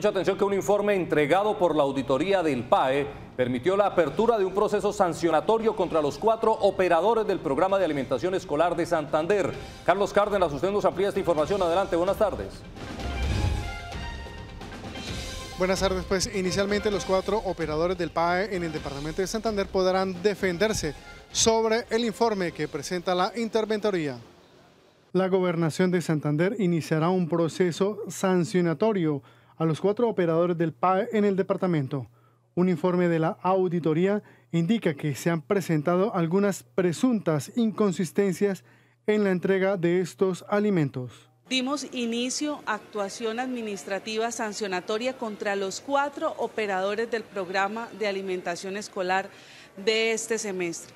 Mucha atención que un informe entregado por la auditoría del PAE permitió la apertura de un proceso sancionatorio contra los cuatro operadores del programa de alimentación escolar de Santander. Carlos Cárdenas, usted nos amplía esta información. Adelante, buenas tardes. Buenas tardes, pues inicialmente los cuatro operadores del PAE en el departamento de Santander podrán defenderse sobre el informe que presenta la interventoría. La gobernación de Santander iniciará un proceso sancionatorio a los cuatro operadores del PAE en el departamento. Un informe de la auditoría indica que se han presentado algunas presuntas inconsistencias en la entrega de estos alimentos. Dimos inicio a actuación administrativa sancionatoria contra los cuatro operadores del programa de alimentación escolar de este semestre.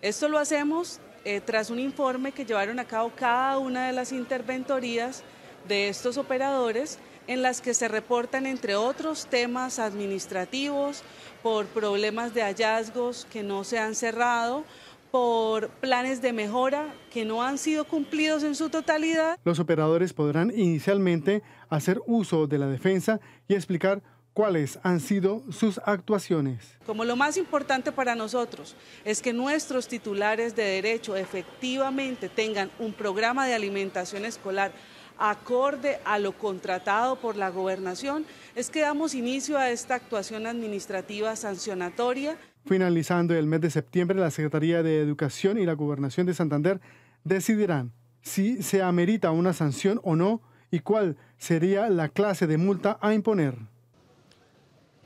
Esto lo hacemos eh, tras un informe que llevaron a cabo cada una de las interventorías de estos operadores en las que se reportan, entre otros, temas administrativos, por problemas de hallazgos que no se han cerrado, por planes de mejora que no han sido cumplidos en su totalidad. Los operadores podrán inicialmente hacer uso de la defensa y explicar cuáles han sido sus actuaciones. Como lo más importante para nosotros es que nuestros titulares de derecho efectivamente tengan un programa de alimentación escolar acorde a lo contratado por la gobernación, es que damos inicio a esta actuación administrativa sancionatoria. Finalizando el mes de septiembre, la Secretaría de Educación y la Gobernación de Santander decidirán si se amerita una sanción o no y cuál sería la clase de multa a imponer.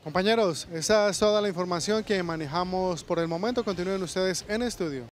Compañeros, esa es toda la información que manejamos por el momento. Continúen ustedes en estudio.